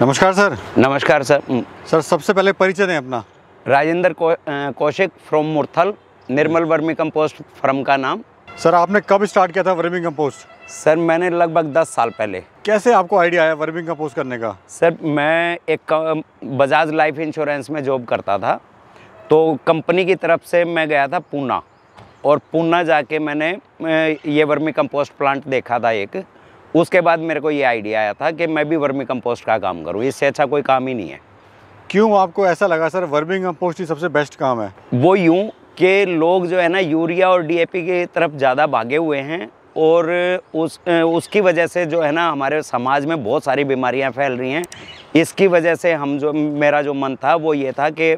नमस्कार सर नमस्कार sir sir सबसे पहले परिचय दें अपना Rajendra Kaushik from Murthal Nirmal vermi compost firm का नाम सर आपने कब स्टार्ट किया था वर्मी कंपोस्ट सर मैंने लगभग 10 साल पहले कैसे आपको आइडिया आया वर्मी कंपोस्ट करने का सर मैं एक बजाज लाइफ इंश्योरेंस में जॉब करता था तो कंपनी की तरफ से मैं गया था पूना और पूना जाके मैंने ये वर्मी कंपोस्ट प्लांट देखा था एक उसके बाद मेरे को ये आइडिया आया था कि मैं भी वर्मी कंपोस्ट का काम करूँ इससे अच्छा कोई काम ही नहीं है क्यों आपको ऐसा लगा सर वर्मी कंपोस्ट ही सबसे बेस्ट काम है वो यूँ कि लोग जो है ना यूरिया और डीएपी की तरफ ज़्यादा भागे हुए हैं और उस उसकी वजह से जो है ना हमारे समाज में बहुत सारी बीमारियां फैल रही हैं इसकी वजह से हम जो मेरा जो मन था वो ये था कि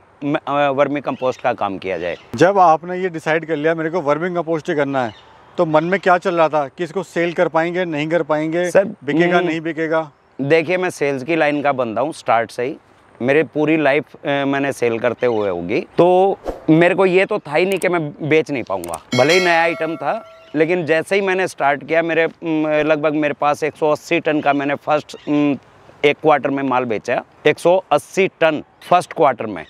वर्मी कंपोस्ट का काम किया जाए जब आपने ये डिसाइड कर लिया मेरे को वर्मी कंपोस्ट ही करना है तो मन में क्या चल रहा था कि इसको सेल कर पाएंगे नहीं कर पाएंगे सर बिकेगा हम्म, नहीं बिकेगा देखिए मैं सेल्स की लाइन का बंदा हूँ स्टार्ट से ही मेरे पूरी लाइफ मैंने सेल करते हुए होगी तो मेरे को ये तो था ही नहीं कि मैं बेच नहीं पाऊंगा भले ही नया आइटम था लेकिन जैसे ही मैंने स्टार्ट किया मेरे लगभग मेरे पास 180 टन का मैंने फर्स्ट एक क्वार्टर में माल बेचा 180 टन फर्स्ट क्वार्टर में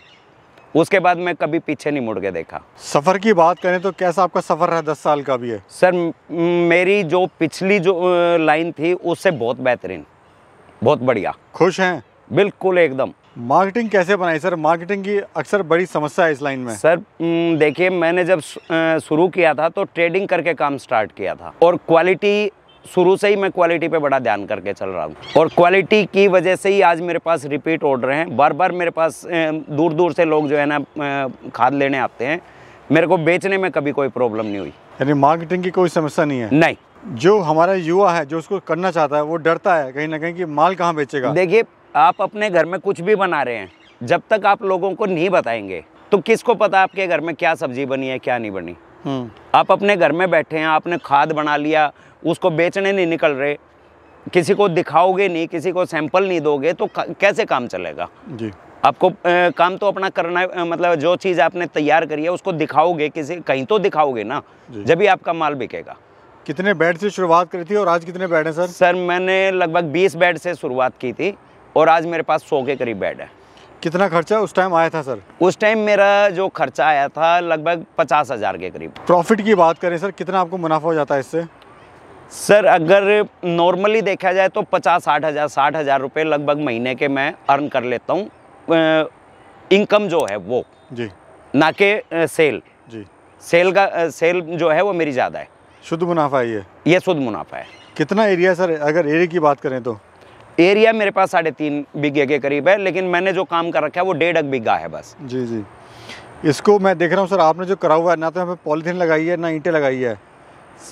उसके बाद मैं कभी पीछे नहीं मुड़ के देखा सफ़र की बात करें तो कैसा आपका सफ़र रहा दस साल का भी है सर मेरी जो पिछली जो लाइन थी उससे बहुत बेहतरीन बहुत बढ़िया खुश हैं बिल्कुल एकदम मार्केटिंग कैसे बनाई सर मार्केटिंग की अक्सर बड़ी समस्या है इस लाइन में सर देखिए मैंने जब शुरू किया था तो ट्रेडिंग करके काम स्टार्ट किया था और क्वालिटी शुरू से ही मैं क्वालिटी पे बड़ा ध्यान करके चल रहा हूँ और क्वालिटी की वजह से ही आज मेरे पास रिपीट ऑर्डर हैं बार बार मेरे पास दूर दूर से लोग जो है ना खाद लेने आते हैं मेरे को बेचने में कभी कोई प्रॉब्लम नहीं हुई यानी मार्केटिंग की कोई समस्या नहीं है नहीं जो हमारा युवा है जो उसको करना चाहता है वो डरता है कहीं ना कहीं कि माल कहाँ बेचेगा देखिए आप अपने घर में कुछ भी बना रहे हैं जब तक आप लोगों को नहीं बताएंगे तो किसको पता आपके घर में क्या सब्जी बनी है क्या नहीं बनी आप अपने घर में बैठे हैं आपने खाद बना लिया उसको बेचने नहीं निकल रहे किसी को दिखाओगे नहीं किसी को सैंपल नहीं दोगे तो कैसे काम चलेगा जी आपको ए, काम तो अपना करना है मतलब जो चीज़ आपने तैयार करी है उसको दिखाओगे किसी कहीं तो दिखाओगे ना जब भी आपका माल बिकेगा कितने बेड से शुरुआत करी थी और आज कितने बेड हैं सर सर मैंने लगभग 20 बेड से शुरुआत की थी और आज मेरे पास सौ के करीब बेड है कितना खर्चा उस टाइम आया था सर उस टाइम मेरा जो खर्चा आया था लगभग पचास हज़ार के करीब प्रॉफिट की बात करें सर कितना आपको मुनाफा हो जाता है इससे सर अगर नॉर्मली देखा जाए तो पचास साठ हज़ार साठ हज़ार रुपये लगभग महीने के मैं अर्न कर लेता हूँ इनकम जो है वो जी ना के सेल जी सेल का सेल जो है वो मेरी ज़्यादा है शुद्ध मुनाफा है ये ये शुद्ध मुनाफा है कितना एरिया सर अगर एरिया की बात करें तो एरिया मेरे पास साढ़े तीन बीघे के करीब है लेकिन मैंने जो काम कर रखा है वो डेढ़ बीघा है बस जी जी इसको मैं देख रहा हूँ सर आपने जो करा हुआ है ना तो यहाँ पे पॉलीथीन लगाई है ना ईंटें लगाई है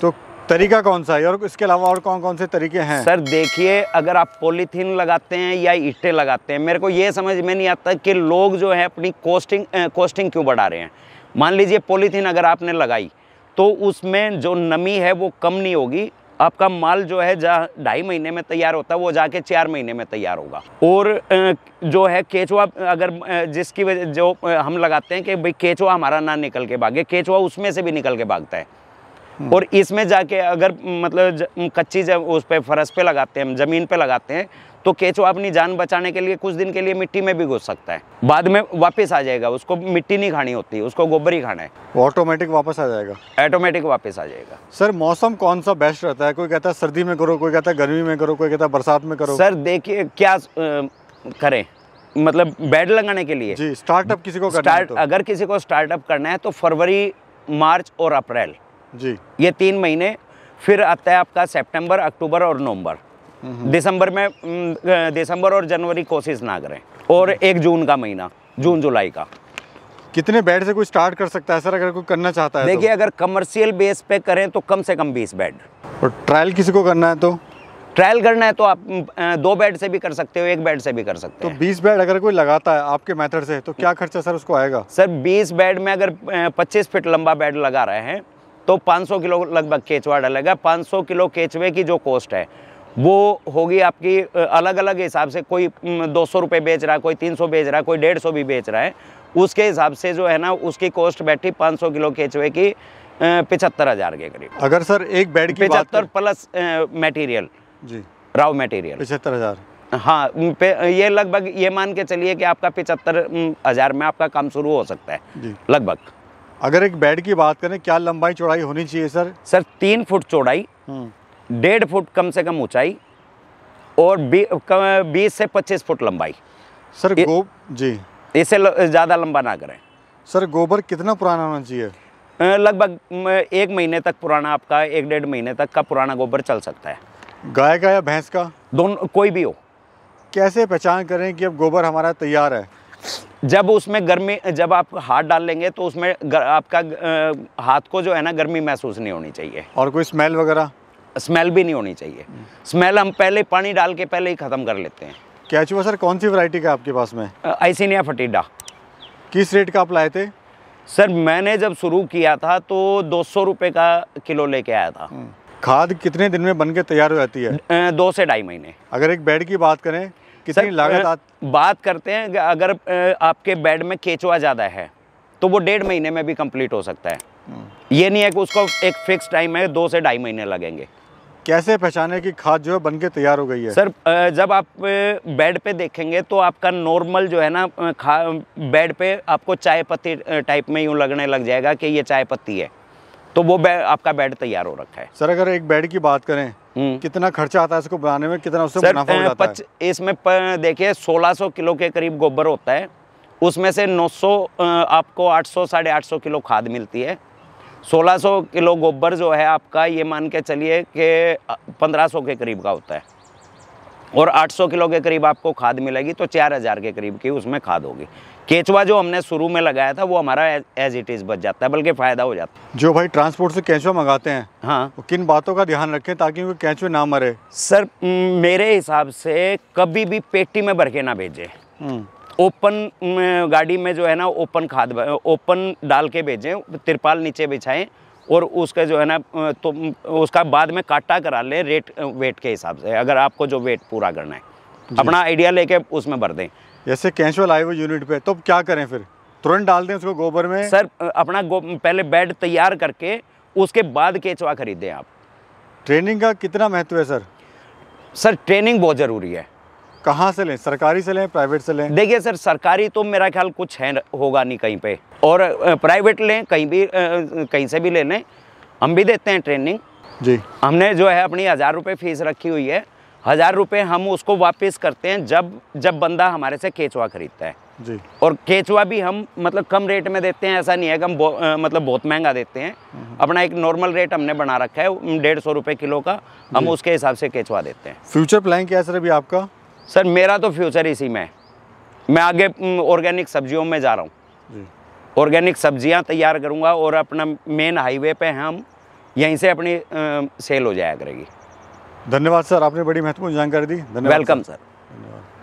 तो तरीका कौन सा है और इसके अलावा और कौन कौन से तरीके हैं सर देखिए अगर आप पॉलीथीन लगाते हैं या ईंटें लगाते हैं मेरे को ये समझ में नहीं आता कि लोग जो है अपनी कॉस्टिंग कॉस्टिंग क्यों बढ़ा रहे हैं मान लीजिए पॉलीथीन अगर आपने लगाई तो उसमें जो नमी है वो कम नहीं होगी आपका माल जो है जहाँ ढाई महीने में तैयार होता है वो जाके चार महीने में तैयार होगा और जो है केचवा अगर जिसकी वजह जो हम लगाते हैं कि भाई केचवा हमारा ना निकल के भागे केचवा उसमें से भी निकल के भागता है हम्म। और इसमें जाके अगर मतलब कच्ची जब उस पर फरस पे लगाते हैं ज़मीन पे लगाते हैं तो केचवा अपनी जान बचाने के लिए कुछ दिन के लिए मिट्टी में भी घुस सकता है बाद में वापस आ जाएगा उसको मिट्टी नहीं खानी होती उसको गोबर ही खाना है ऑटोमेटिक वापस आ जाएगा ऑटोमेटिक वापस आ जाएगा सर मौसम कौन सा बेस्ट रहता है कोई कहता है सर्दी में करो कोई कहता है गर्मी में करो कोई कहता है बरसात में करो सर देखिए क्या आ, करें मतलब बेड लगाने के लिए जी स्टार्टअप किसी को करना है तो। अगर किसी को स्टार्टअप करना है तो फरवरी मार्च और अप्रैल जी ये तीन महीने फिर आता है आपका सितंबर अक्टूबर और नवंबर दिसंबर में दिसंबर और जनवरी कोशिश ना करें और एक जून का महीना जून जुलाई का कितने बेड से कोई स्टार्ट कर सकता है सर अगर कोई करना चाहता है तो? देखिए तो? अगर कमर्शियल बेस पे करें तो कम से कम बीस बेड और ट्रायल किसी को करना है तो ट्रायल करना है तो आप दो बेड से भी कर सकते हो एक बेड से भी कर सकते हो तो 20 बेड अगर कोई लगाता है आपके मेथड से तो क्या खर्चा सर उसको आएगा सर 20 बेड में अगर 25 फीट लंबा बेड लगा रहे हैं तो 500 किलो लगभग केचवा डलेगा 500 किलो केचवे की जो कॉस्ट है वो होगी आपकी अलग अलग हिसाब से कोई दो सौ रुपये बेच रहा है कोई तीन सौ बेच रहा है कोई डेढ़ सौ भी बेच रहा है उसके हिसाब से जो है ना उसकी कॉस्ट बैठी पाँच सौ किलो केचवे की पिछहत्तर हज़ार के करीब अगर सर एक बेड की पिछहत्तर प्लस मटेरियल जी राव मटेरियल पिछहत्तर हज़ार हाँ ये लगभग ये मान के चलिए कि आपका पिचहत्तर हज़ार में आपका काम शुरू हो सकता है लगभग अगर एक बेड की बात करें क्या लंबाई चौड़ाई होनी चाहिए सर सर तीन फुट चौड़ाई हम्म। डेढ़ फुट कम से कम ऊंचाई और बीस से पच्चीस फुट लंबाई सर गो जी इसे ज़्यादा लंबा ना करें सर गोबर कितना पुराना होना चाहिए लगभग एक महीने तक पुराना आपका एक डेढ़ महीने तक का पुराना गोबर चल सकता है गाय का या भैंस का दोनों कोई भी हो कैसे पहचान करें कि अब गोबर हमारा तैयार है जब उसमें गर्मी जब आप हाथ डाल लेंगे तो उसमें गर, आपका हाथ को जो है ना गर्मी महसूस नहीं होनी चाहिए और कोई स्मेल वगैरह स्मेल भी नहीं होनी चाहिए स्मेल हम पहले पानी डाल के पहले ही ख़त्म कर लेते हैं कैचुआ सर कौन सी वैरायटी का आपके पास में आइसिनिया फटीडा किस रेट का आप लाए थे सर मैंने जब शुरू किया था तो दो सौ रुपये का किलो लेके आया था हम्म। खाद कितने दिन में बन के तैयार हो जाती है दो से ढाई महीने अगर एक बेड की बात करें कितनी लागत आ... बात करते हैं अगर आपके बेड में केचुआ ज़्यादा है तो वो डेढ़ महीने में भी कंप्लीट हो सकता है हम्म। ये नहीं है कि उसको एक फिक्स टाइम है दो से ढाई महीने लगेंगे कैसे पहचाने कि खाद जो है बन के तैयार हो गई है सर जब आप बेड पे देखेंगे तो आपका नॉर्मल जो है ना खा बेड पे आपको चाय पत्ती टाइप में यूँ लगने लग जाएगा कि ये चाय पत्ती है तो वो बे, आपका बेड तैयार हो रखा है सर अगर एक बेड की बात करें हम्म। कितना खर्चा आता है इसको बनाने में कितना उससे मुनाफा हो जाता पच, है इसमें देखिए 1600 किलो के करीब गोबर होता है उसमें से 900 आपको 800 सौ साढ़े आठ किलो खाद मिलती है 1600 किलो गोबर जो है आपका ये मान के चलिए कि 1500 के करीब का होता है और 800 किलो के करीब आपको खाद मिलेगी तो 4000 के करीब की उसमें खाद होगी केचवा जो हमने शुरू में लगाया था वो हमारा एज इट इज़ बच जाता है बल्कि फ़ायदा हो जाता है जो भाई ट्रांसपोर्ट से कैचवा मंगाते हैं हाँ वो किन बातों का ध्यान रखें ताकि वो कैचवे ना मरे सर मेरे हिसाब से कभी भी पेटी में भर के ना भेजें हम्म। ओपन गाड़ी में जो है ना ओपन खाद ओपन डाल के भेजें तिरपाल नीचे बिछाएं और उसका जो है ना तो उसका बाद में काटा करा लें रेट वेट के हिसाब से अगर आपको जो वेट पूरा करना है अपना आइडिया लेके उसमें भर दें जैसे कैंसुअल आए वो यूनिट पे तो क्या करें फिर तुरंत डाल दें उसको गोबर में सर अपना पहले बेड तैयार करके उसके बाद केचवा खरीदें आप ट्रेनिंग का कितना महत्व है सर सर ट्रेनिंग बहुत ज़रूरी है कहाँ से लें सरकारी से लें प्राइवेट से लें देखिए सर सरकारी तो मेरा ख्याल कुछ है होगा नहीं कहीं पे और प्राइवेट लें कहीं भी कहीं से भी ले लें हम भी देते हैं ट्रेनिंग जी हमने जो है अपनी हज़ार रुपये फीस रखी हुई है हज़ार रुपये हम उसको वापस करते हैं जब जब बंदा हमारे से केचवा खरीदता है जी और केचवा भी हम मतलब कम रेट में देते हैं ऐसा नहीं है कि हम बो, मतलब बहुत महंगा देते हैं हम्म। अपना एक नॉर्मल रेट हमने बना रखा है डेढ़ सौ रुपये किलो का हम उसके हिसाब से केचवा देते हैं फ्यूचर प्लान क्या है सर अभी आपका सर मेरा तो फ्यूचर इसी में है मैं आगे ऑर्गेनिक सब्जियों में जा रहा हूँ ऑर्गेनिक सब्जियाँ तैयार करूँगा और अपना मेन हाईवे पे हम यहीं से अपनी आ, सेल हो जाया करेगी धन्यवाद सर आपने बड़ी महत्वपूर्ण जानकारी दी वेलकम सर धन्यवाद